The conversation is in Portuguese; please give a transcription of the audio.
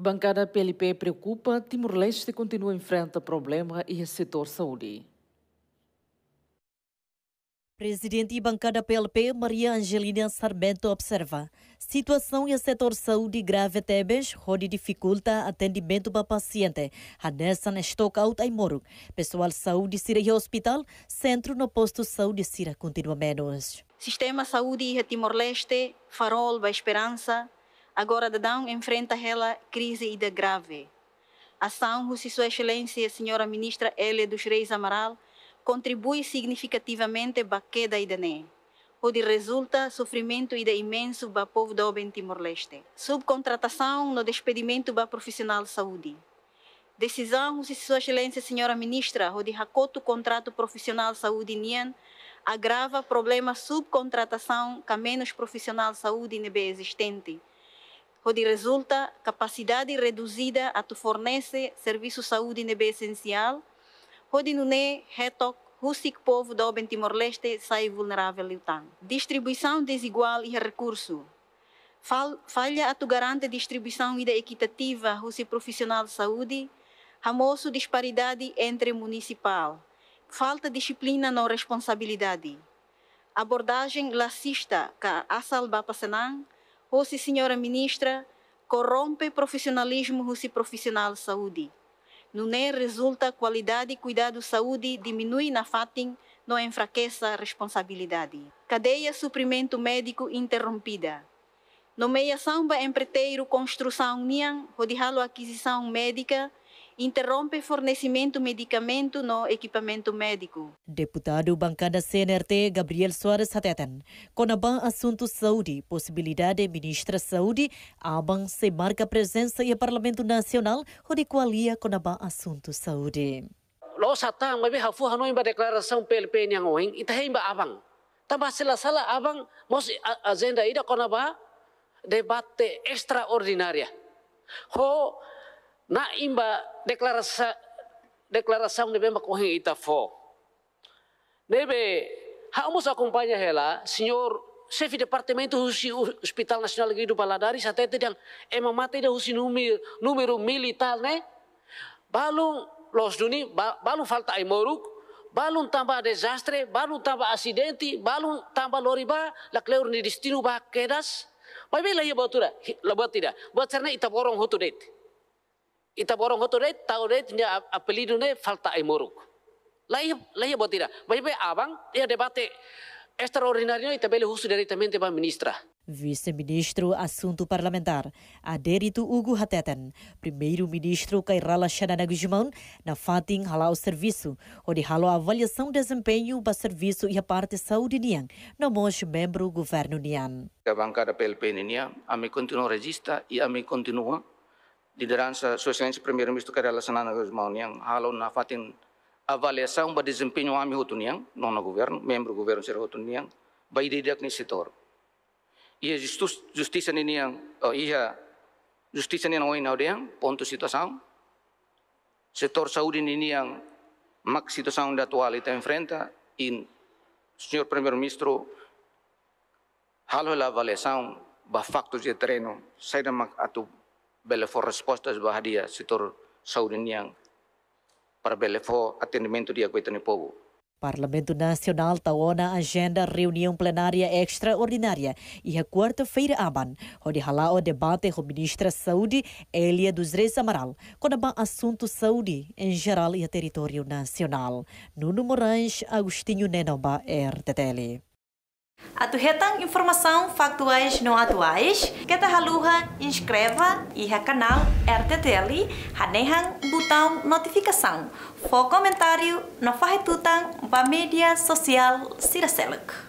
Bancada PLP preocupa, Timor-Leste continua enfrenta problema e setor saúde. Presidente e bancada PLP, Maria Angelina Sarmento observa. Situação e setor saúde grave tebes, onde dificulta atendimento para paciente. nessa na stockout em Moro. Pessoal saúde sira e hospital, centro no posto saúde sira continua menos. Sistema saúde e Timor-Leste, Farol, Ba Esperança, Agora, Dadão enfrenta ela crise ida grave. Ação de Sua Excelência, a Senhora Ministra Elia dos Reis Amaral, contribui significativamente para a queda idané, onde resulta sofrimento ida imenso para o povo do Oben Timor-Leste. Subcontratação no despedimento para profissional de saúde. Decisão de Sua Excelência, Senhora Ministra, onde o contrato profissional de saúde nian agrava problema subcontratação com menos profissional de saúde nebe existente, onde resulta capacidade reduzida a fornece serviço de saúde nebe essencial, onde não é reto o povo do Oben Timor-Leste sai vulnerável lutan. Distribuição desigual e recurso. Falha a tu garante distribuição e da equitativa russo profissional de saúde, ramoso disparidade entre municipal, falta disciplina na responsabilidade. Abordagem lacista, que a salva para se Senhora Ministra corrompe profissionalismo e profissional saúde. No NER resulta qualidade e cuidado saúde diminui na fatin, não enfraquece a responsabilidade. Cadeia suprimento médico interrompida. Nomeação samba empreiteiro construção NIAN, rodihalo aquisição médica, interrompe fornecimento medicamento no equipamento médico. Deputado bancada CNRT Gabriel Soares Hateten, Conaban Assunto Saúde, possibilidade ministra Saúde, Aban se marca presença e Parlamento Nacional, onde qualia Conaban Assunto Saúde. Los atang mabe hafu hano imba declaração PLP nyang oeng itahem imba abang. Tambah sila sala abang mos agenda ida konaba debate extraordinária. Ho na imba deklarasa declaração de mesma ita Itafó. Debe, vamos acompanhar ela, hela senior de departamento itu Hospital Nacional Guido Baladares, até yang emang mati dah husi numir numero militar, ne Balung los duni, balung falta moruk, balung tambah desastre, balung tambah asidenti, balung tambah lori ba lakleur ni destinu bah kedas. Pai bela ia dah, lebat tidak. Buat karena ita borong hutu date. Itaborong hoto re tau re tinha apelido ne falta ai moruk. Lai lai botira. Vai vai abang ia debate extraordinário e também russo diretamente para a ministra. Vice-ministro Assunto Parlamentar, Adérito Hugo Hateten, primeiro-ministro Kairala Shanana Guzmão, na Fatin halau Serviço, onde halou a avaliação de desempenho para serviço e a parte saúde nian, na mos membro governo nian. A bancada PLP nian, a me continua regista e a me continua liderança sua excelência primeiro-ministro Karela Sanana Guzmão yang halo na fatin avaliação ba desempenho ami hutun yang nona governo membro governo ser hutun yang ba ideia ni setor ia justus justiça ini yang oh, ia justiça yang noi na yang ponto situação setor saúde ini yang max situação da atual enfrenta in senior premier ministro halo la avaliação ba factos de terreno sai da atu Bellefor resposta bahadia setor saudiniang para Bellefor atendimento de aguenta no povo. Parlamento Nacional tawon na agenda reunião plenária extraordinária e a quarta-feira aban, onde o debate com o ministro da Saúde, Elia dos Reis Amaral, com o assunto saúde em geral e a território nacional. Nuno Moranj, Agostinho Nenoba, RTTL. Atuhetang informação factuais não atuais, que haluha inscreva e ha canal RTTL hanehang botão notificação. For comentário no farretutang ba mídia social Siraseluk.